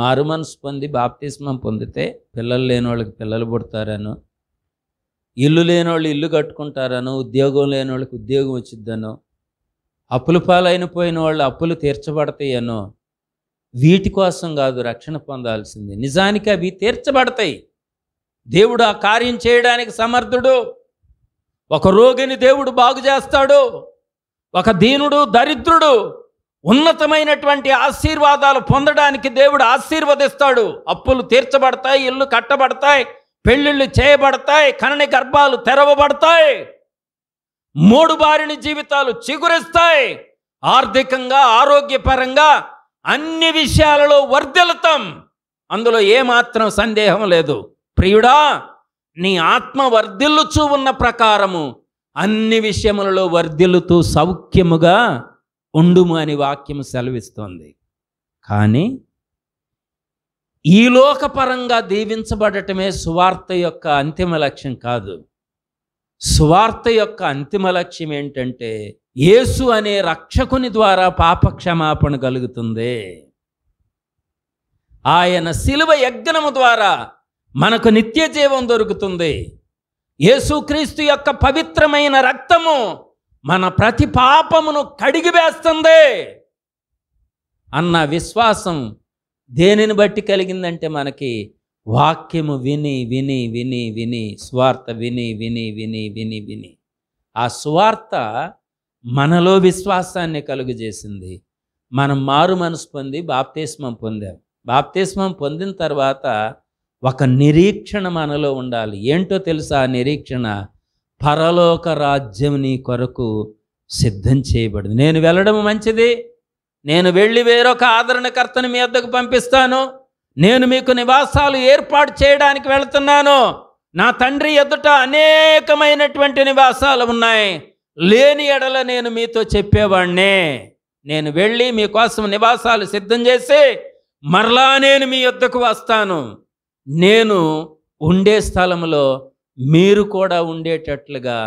మారుమనసు పొంది బాప్తిస్మం పొందితే పిల్లలు లేని వాళ్ళకి పిల్లలు పుడతారను ఇల్లు లేని వాళ్ళు ఇల్లు కట్టుకుంటారను ఉద్యోగం లేని వాళ్ళకి ఉద్యోగం వచ్చిద్దనో అప్పులు పాలైన పోయిన వాళ్ళు అప్పులు తీర్చబడతాయనో వీటి కోసం కాదు రక్షణ పొందాల్సింది నిజానికి అవి తీర్చబడతాయి దేవుడు ఆ కార్యం చేయడానికి సమర్థుడు ఒక రోగిని దేవుడు బాగు చేస్తాడు ఒక దీనుడు దరిద్రుడు ఉన్నతమైనటువంటి ఆశీర్వాదాలు పొందడానికి దేవుడు ఆశీర్వదిస్తాడు అప్పులు తీర్చబడతాయి ఇల్లు కట్టబడతాయి పెళ్ళిళ్ళు చేయబడతాయి కనని గర్భాలు తెరవబడతాయి మూడు బారిని జీవితాలు చిగురిస్తాయి ఆర్థికంగా ఆరోగ్యపరంగా అన్ని విషయాలలో వర్ధిల్లుతాం అందులో ఏమాత్రం సందేహం లేదు ప్రియుడా నీ ఆత్మ వర్ధిల్లుచూ ఉన్న ప్రకారము అన్ని విషయములలో వర్ధిల్లుతూ సౌఖ్యముగా ఉండుము అని వాక్యం సెలవిస్తోంది కానీ ఈ లోకపరంగా దీవించబడటమే సువార్త యొక్క అంతిమ లక్ష్యం కాదు సువార్త యొక్క అంతిమ లక్ష్యం ఏంటంటే యేసు అనే రక్షకుని ద్వారా పాపక్షమాపణ కలుగుతుంది ఆయన శిలువ యజ్ఞము ద్వారా మనకు నిత్య జీవం దొరుకుతుంది యేసుక్రీస్తు యొక్క పవిత్రమైన రక్తము మన ప్రతి పాపమును కడిగివేస్తుంది అన్న విశ్వాసం దేనిని బట్టి కలిగిందంటే మనకి వాక్యము విని విని విని విని స్వార్థ విని విని విని విని విని ఆ స్వార్థ మనలో విశ్వాసాన్ని కలుగజేసింది మనం మారు మనసు పొంది బాప్తిస్మం పొందాం బాప్తిస్మం పొందిన తర్వాత ఒక నిరీక్షణ మనలో ఉండాలి ఏంటో తెలుసా ఆ నిరీక్షణ పరలోక రాజ్యం నీ కొరకు సిద్ధం చేయబడింది నేను వెళ్ళడం మంచిది నేను వెళ్ళి వేరొక ఆదరణకర్తను మీ అద్దకు పంపిస్తాను నేను మీకు నివాసాలు ఏర్పాటు చేయడానికి వెళుతున్నాను నా తండ్రి ఎదుట అనేకమైనటువంటి నివాసాలు ఉన్నాయి లేని ఎడల నేను మీతో చెప్పేవాణ్ణే నేను వెళ్ళి మీకోసం నివాసాలు సిద్ధం చేసి మరలా నేను మీ యుద్ధకు వస్తాను నేను ఉండే స్థలంలో మీరు కూడా ఉండేటట్లుగా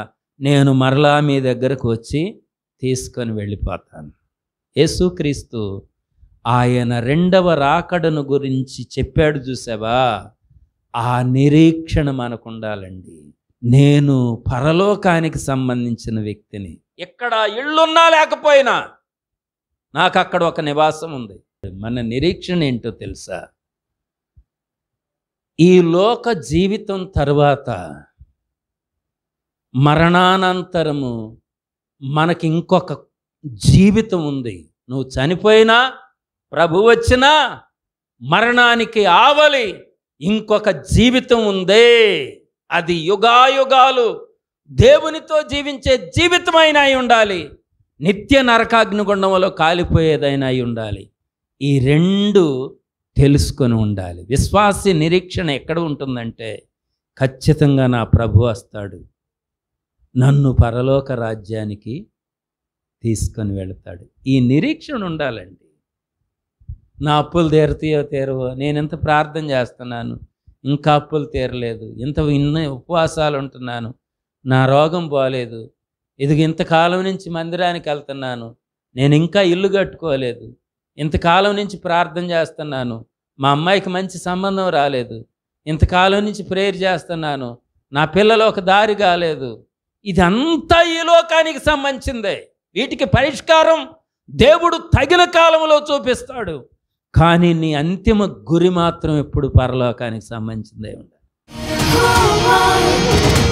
నేను మరలా మీ దగ్గరకు వచ్చి తీసుకొని వెళ్ళిపోతాను యేసుక్రీస్తు ఆయన రెండవ రాకడను గురించి చెప్పాడు చూసావా ఆ నిరీక్షణ మనకు ఉండాలండి నేను పరలోకానికి సంబంధించిన వ్యక్తిని ఎక్కడ ఇళ్ళున్నా లేకపోయినా నాకు అక్కడ ఒక నివాసం ఉంది మన నిరీక్షణ ఏంటో తెలుసా ఈ లోక జీవితం తర్వాత మరణానంతరము మనకి ఇంకొక జీవితం ఉంది నువ్వు చనిపోయినా ప్రభు వచ్చినా మరణానికి ఆవలి ఇంకొక జీవితం ఉందే అది యుగాయుగాలు దేవునితో జీవించే జీవితమైన అయి ఉండాలి నిత్య నరకాగ్నిగుండంలో కాలిపోయేదైనా అయి ఉండాలి ఈ రెండు తెలుసుకొని ఉండాలి విశ్వాసి నిరీక్షణ ఎక్కడ ఉంటుందంటే ఖచ్చితంగా నా ప్రభు వస్తాడు నన్ను పరలోక రాజ్యానికి తీసుకొని వెళతాడు ఈ నిరీక్షణ ఉండాలండి నా అప్పులు తీరుతాయో తీరవో నేను ఎంత ప్రార్థన చేస్తున్నాను ఇంకా అప్పులు తీరలేదు ఇంత ఇన్ని ఉపవాసాలు ఉంటున్నాను నా రోగం పోలేదు ఇది ఇంతకాలం నుంచి మందిరానికి వెళ్తున్నాను నేను ఇంకా ఇల్లు కట్టుకోలేదు ఇంతకాలం నుంచి ప్రార్థన చేస్తున్నాను మా అమ్మాయికి మంచి సంబంధం రాలేదు ఇంతకాలం నుంచి ప్రేయర్ చేస్తున్నాను నా పిల్లలు ఒక దారి కాలేదు ఇదంతా ఈ లోకానికి సంబంధించిందే వీటికి పరిష్కారం దేవుడు తగిన కాలంలో చూపిస్తాడు కానీ నీ అంతిమ గురి మాత్రం ఎప్పుడు పరలోకానికి సంబంధించిందే ఉండాలి